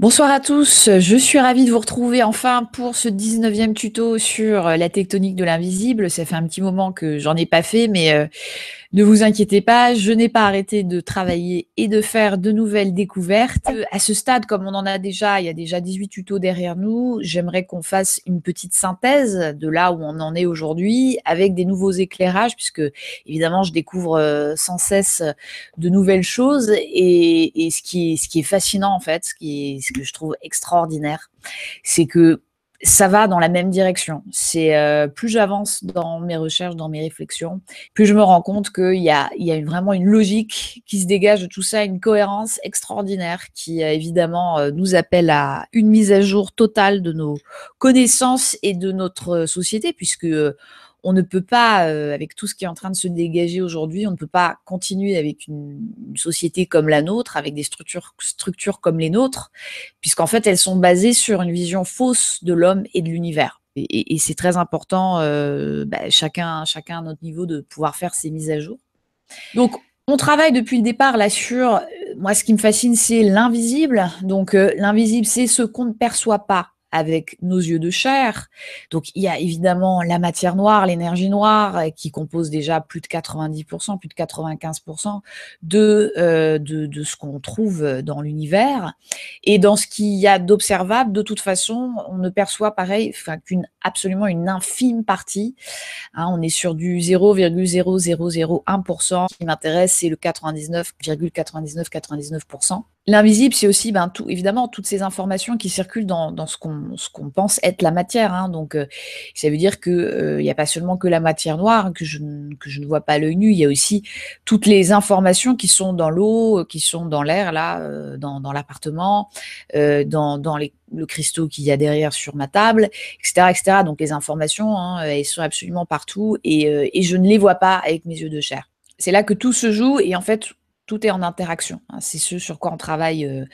Bonsoir à tous, je suis ravie de vous retrouver enfin pour ce 19e tuto sur euh, la tectonique de l'invisible. Ça fait un petit moment que j'en ai pas fait, mais euh, ne vous inquiétez pas, je n'ai pas arrêté de travailler et de faire de nouvelles découvertes. Euh, à ce stade, comme on en a déjà, il y a déjà 18 tutos derrière nous, j'aimerais qu'on fasse une petite synthèse de là où on en est aujourd'hui avec des nouveaux éclairages, puisque évidemment, je découvre sans cesse de nouvelles choses et, ce, qui est, ce qui est fascinant en fait, ce qui est ce que je trouve extraordinaire, c'est que ça va dans la même direction. C'est euh, plus j'avance dans mes recherches, dans mes réflexions, plus je me rends compte qu'il y a, il y a vraiment une logique qui se dégage de tout ça, une cohérence extraordinaire qui euh, évidemment euh, nous appelle à une mise à jour totale de nos connaissances et de notre société, puisque on ne peut pas, euh, avec tout ce qui est en train de se dégager aujourd'hui, on ne peut pas continuer avec une, société comme la nôtre, avec des structures, structures comme les nôtres, puisqu'en fait, elles sont basées sur une vision fausse de l'homme et de l'univers. Et, c'est très important, euh, bah, chacun, chacun à notre niveau, de pouvoir faire ces mises à jour. Donc, on travaille depuis le départ là sur, euh, moi ce qui me fascine c'est l'invisible. Donc l'invisible c'est ce qu'on ne perçoit pas avec nos yeux de chair. Donc il y a évidemment la matière noire, l'énergie noire, euh, qui compose déjà plus de 90%, plus de 95% euh, de, de, ce qu'on trouve dans l'univers. Et dans ce qu'il y a d'observable, de toute façon, on ne perçoit pareil qu'une absolument une infime partie. Hein, on est sur du 0,0001%. Ce qui m'intéresse, c'est le 99,99,99%. L'invisible, c'est aussi ben, tout, évidemment toutes ces informations qui circulent dans, dans ce qu'on pense être la matière. Hein. Donc, euh, ça veut dire qu'il euh, n'y a pas seulement que la matière noire hein, que, je, je, ne vois pas à l'œil nu, il y a aussi toutes les informations qui sont dans l'eau, euh, qui sont dans l'air, là, dans, l'appartement, dans, le cristaux qu'il y a derrière sur ma table, etc. etc. Donc, les informations, hein, elles sont absolument partout et, et je ne les vois pas avec mes yeux de chair. C'est là que tout se joue et en fait, tout est en interaction. Hein. C'est ce sur quoi on travaille euh,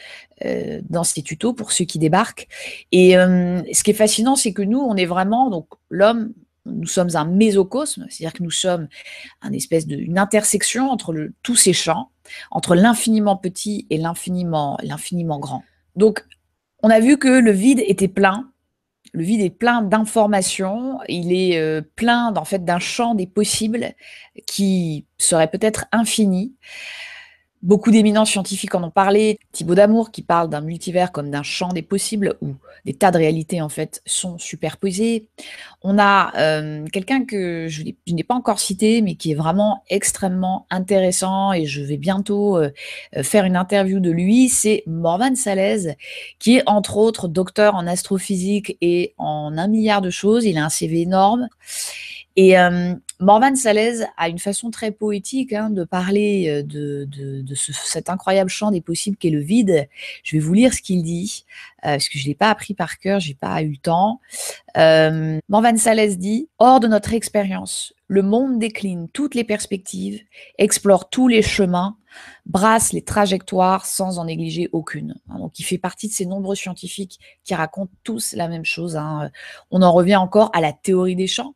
euh, dans ces tutos pour ceux qui débarquent. Et euh, ce qui est fascinant, c'est que nous, on est vraiment, donc l'homme, nous sommes un mésocosme, c'est-à-dire que nous sommes une espèce d'une intersection entre tous ces champs, entre l'infiniment petit et l'infiniment, grand. Donc, on a vu que le vide était plein, le vide est plein d'informations, il est plein fait d'un champ des possibles qui serait peut-être infini. Beaucoup d'éminents scientifiques en ont parlé. Thibaut Damour qui parle d'un multivers comme d'un champ des possibles où des tas de réalités en fait sont superposées. On a euh, quelqu'un que je, n'ai pas encore cité mais qui est vraiment extrêmement intéressant et je vais bientôt euh, euh, faire une interview de lui. C'est Morvan Salez qui est entre autres docteur en astrophysique et en un milliard de choses. Il a un CV énorme. Et Morvan Salez a une façon très poétique hein, de parler euh, de, cet incroyable champ des possibles qu'est le vide. Je vais vous lire ce qu'il dit, euh, parce que je ne l'ai pas appris par cœur, n'ai pas eu le temps. Euh, Morvan Salez dit Hors de notre expérience, le monde décline toutes les perspectives, explore tous les chemins, brasse les trajectoires sans en négliger aucune. Hein, donc, il fait partie de ces nombreux scientifiques qui racontent tous la même chose. Hein. On en revient encore à la théorie des champs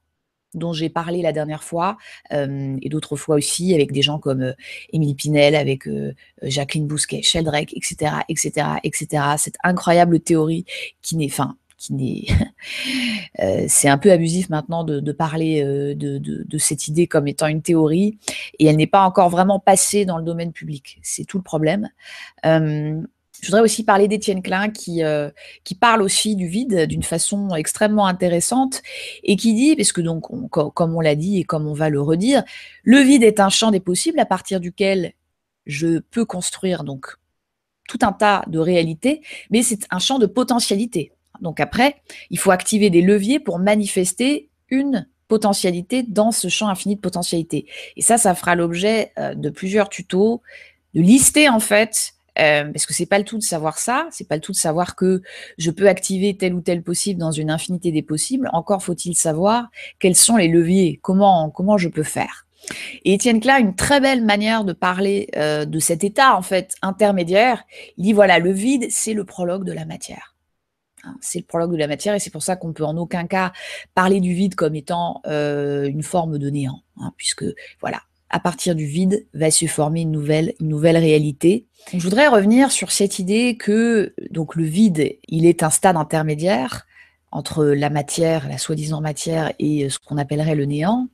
dont j'ai parlé la dernière fois, euh, et d'autres fois aussi, avec des gens comme euh, Émilie Pinel, avec euh, Jacqueline Bousquet, Sheldrake, etc., etc., etc. Cette incroyable théorie qui n'est, fin, qui n'est, c'est un peu abusif maintenant de, parler de, de, cette idée comme étant une théorie, et elle n'est pas encore vraiment passée dans le domaine public. C'est tout le problème. Je voudrais aussi parler d'Étienne Klein qui, euh, qui parle aussi du vide d'une façon extrêmement intéressante et qui dit, parce que donc, comme on l'a dit et comme on va le redire, le vide est un champ des possibles à partir duquel je peux construire donc tout un tas de réalités, mais c'est un champ de potentialité. Donc après, il faut activer des leviers pour manifester une potentialité dans ce champ infini de potentialité. Et ça, ça fera l'objet euh, de plusieurs tutos, de lister en fait euh, parce que c'est pas le tout de savoir ça, c'est pas le tout de savoir que je peux activer tel ou tel possible dans une infinité des possibles. Encore faut-il savoir quels sont les leviers, comment, comment je peux faire. Et Étienne Klein, une très belle manière de parler euh, de cet état en fait intermédiaire. Il dit voilà, le vide, c'est le prologue de la matière. Hein, c'est le prologue de la matière et c'est pour ça qu'on peut en aucun cas parler du vide comme étant euh, une forme de néant, hein, puisque voilà, à partir du vide, va se former une nouvelle, nouvelle réalité. Je voudrais revenir sur cette idée que donc le vide, il est un stade intermédiaire entre la matière, la soi-disant matière, et euh, ce qu'on appellerait le néant.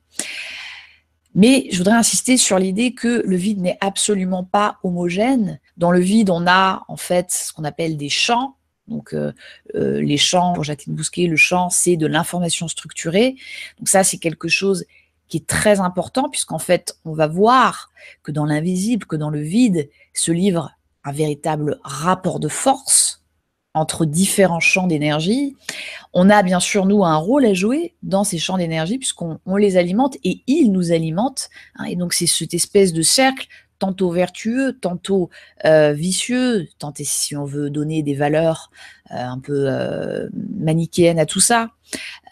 Mais je voudrais insister sur l'idée que le vide n'est absolument pas homogène. Dans le vide, on a en fait ce qu'on appelle des champs. Donc euh, euh, les champs, pour Jacqueline Bousquet, le champ, c'est de l'information structurée. Donc ça, c'est quelque chose qui est très important, puisqu'en fait, on va voir que dans l'invisible, que dans le vide, se livre un véritable rapport de force entre différents champs d'énergie. On a bien sûr, nous, un rôle à jouer dans ces champs d'énergie, puisqu'on les alimente et ils nous alimentent. Hein. et donc, c'est cette espèce de cercle tantôt vertueux, tantôt vicieux. vicieux, tantôt si on veut donner des valeurs euh, un peu euh, manichéennes à tout ça.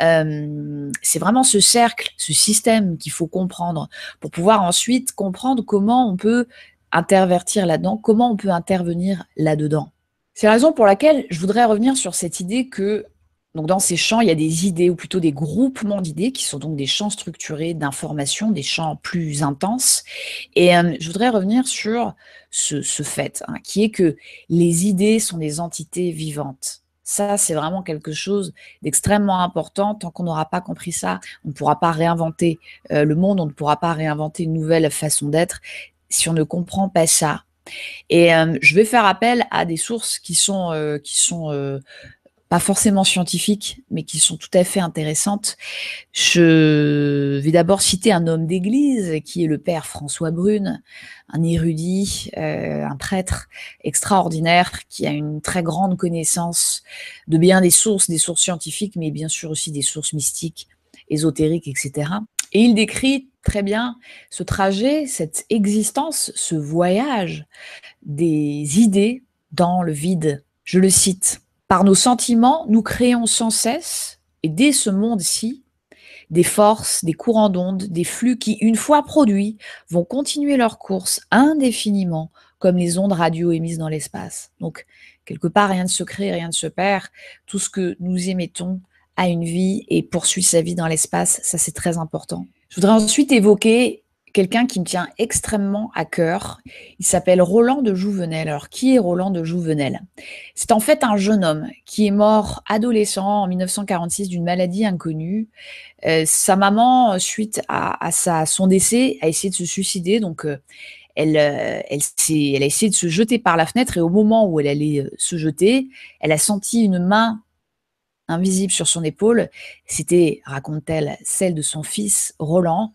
Euh, c'est vraiment ce cercle, ce système qu'il faut comprendre pour pouvoir ensuite comprendre comment on peut intervertir là-dedans, comment on peut intervenir là-dedans. C'est la raison pour laquelle je voudrais revenir sur cette idée que donc dans ces champs, il y a des idées, ou plutôt des groupements d'idées, qui sont donc des champs structurés d'information, des champs plus intenses. Et euh, je voudrais revenir sur ce, fait, hein, qui est que les idées sont des entités vivantes. Ça, c'est vraiment quelque chose d'extrêmement important. Tant qu'on n'aura pas compris ça, on ne pourra pas réinventer euh, le monde, on ne pourra pas réinventer une nouvelle façon d'être si on ne comprend pas ça. Et euh, je vais faire appel à des sources qui sont, qui sont pas forcément scientifiques, mais qui sont tout à fait intéressantes. Je vais d'abord citer un homme d'église qui est le père François Brune, un érudit, euh, un prêtre extraordinaire qui a une très grande connaissance de bien des sources, des sources scientifiques, mais bien sûr aussi des sources mystiques, ésotériques, etc. Et il décrit très bien ce trajet, cette existence, ce voyage des idées dans le vide. Je le cite. Par nos sentiments, nous créons sans cesse, et dès ce monde-ci, des forces, des courants d'ondes, des flux qui, une fois produits, vont continuer leur course indéfiniment, comme les ondes radio émises dans l'espace. Donc, quelque part, rien ne se crée, rien ne se perd. Tout ce que nous émettons a une vie et poursuit sa vie dans l'espace. Ça, c'est très important. Je voudrais ensuite évoquer quelqu'un qui me tient extrêmement à cœur. Il s'appelle Roland de Jouvenel. Alors, qui est Roland de Jouvenel C'est en fait un jeune homme qui est mort adolescent en 1946 d'une maladie inconnue. Euh, sa maman, suite à, sa, son décès, a essayé de se suicider. Donc, euh, elle, euh, elle a essayé de se jeter par la fenêtre et au moment où elle allait se jeter, elle a senti une main invisible sur son épaule. C'était, raconte-t-elle, celle de son fils Roland,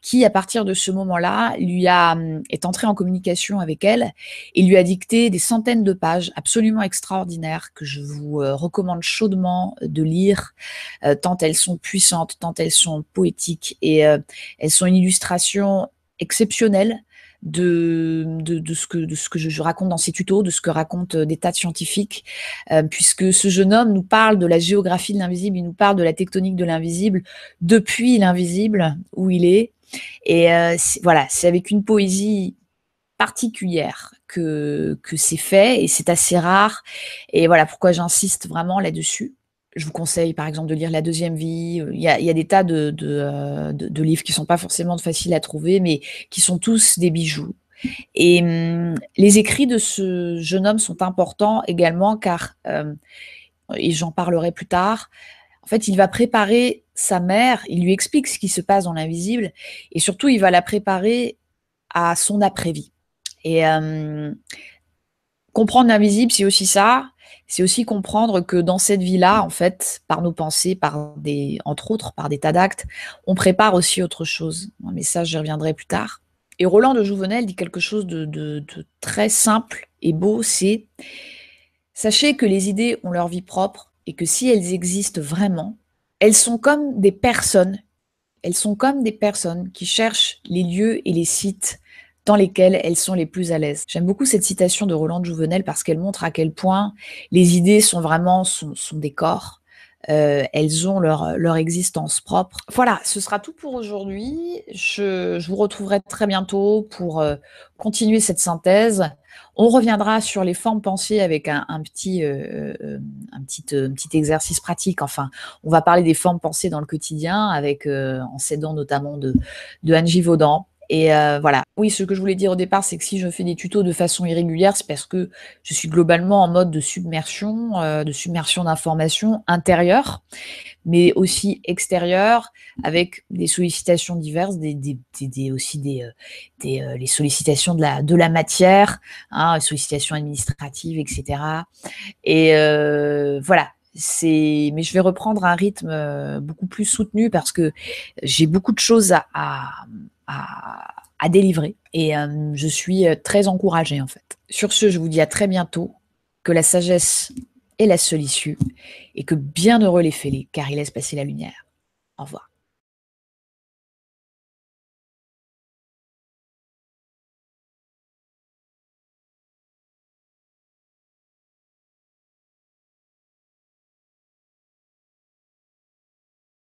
qui, à partir de ce moment-là, lui a, hum, est entré en communication avec elle et lui a dicté des centaines de pages absolument extraordinaires que je vous euh, recommande chaudement de lire, euh, tant elles sont puissantes, tant elles sont poétiques et euh, elles sont une illustration exceptionnelle de, de, ce que, de ce que je, raconte dans ces tutos, de ce que racontent euh, des tas de scientifiques, euh, puisque ce jeune homme nous parle de la géographie de l'invisible, il nous parle de la tectonique de l'invisible depuis l'invisible où il est. Et euh, voilà, c'est avec une poésie particulière que, que c'est fait et c'est assez rare. Et voilà pourquoi j'insiste vraiment là-dessus je vous conseille par exemple de lire La Deuxième Vie. Euh, il y a, des tas de, euh, livres qui ne sont pas forcément faciles à trouver, mais qui sont tous des bijoux. Et hum, les écrits de ce jeune homme sont importants également car, euh, et j'en parlerai plus tard, en fait, il va préparer sa mère, il lui explique ce qui se passe dans l'invisible, et surtout, il va la préparer à son après-vie. Et hum, Comprendre l'invisible, c'est aussi ça. C'est aussi comprendre que dans cette vie-là, en fait, par nos pensées, par des, entre autres, par des tas d'actes, on prépare aussi autre chose. Mais ça, j'y reviendrai plus tard. Et Roland de Jouvenel dit quelque chose de, de très simple et beau, c'est Sachez que les idées ont leur vie propre et que si elles existent vraiment, elles sont comme des personnes. Elles sont comme des personnes qui cherchent les lieux et les sites dans lesquelles elles sont les plus à l'aise. J'aime beaucoup cette citation de Roland Jouvenel parce qu'elle montre à quel point les idées sont vraiment son, son décor. Euh, elles ont leur, leur existence propre. Voilà, ce sera tout pour aujourd'hui. Je, je vous retrouverai très bientôt pour euh, continuer cette synthèse. On reviendra sur les formes pensées avec un, petit, un, petit, euh, petit exercice pratique. Enfin, on va parler des formes pensées dans le quotidien avec, en s'aidant notamment de, de Angie Vaudan. Et euh, voilà. Oui, ce que je voulais dire au départ, c'est que si je fais des tutos de façon irrégulière, c'est parce que je suis globalement en mode de submersion, euh, de submersion d'informations intérieures, mais aussi extérieures, avec des sollicitations diverses, des, des, des, des aussi des, euh, les sollicitations de la, de la matière, hein, sollicitations administratives, etc. Et voilà, mais je vais reprendre un rythme beaucoup plus soutenu parce que j'ai beaucoup de choses à, à, délivrer. Et euh, je suis euh, très encouragée en fait. Sur ce, je vous dis à très bientôt, que la sagesse est la seule issue, et que bien heureux les fêlés, car ils laissent passer la lumière. Au revoir.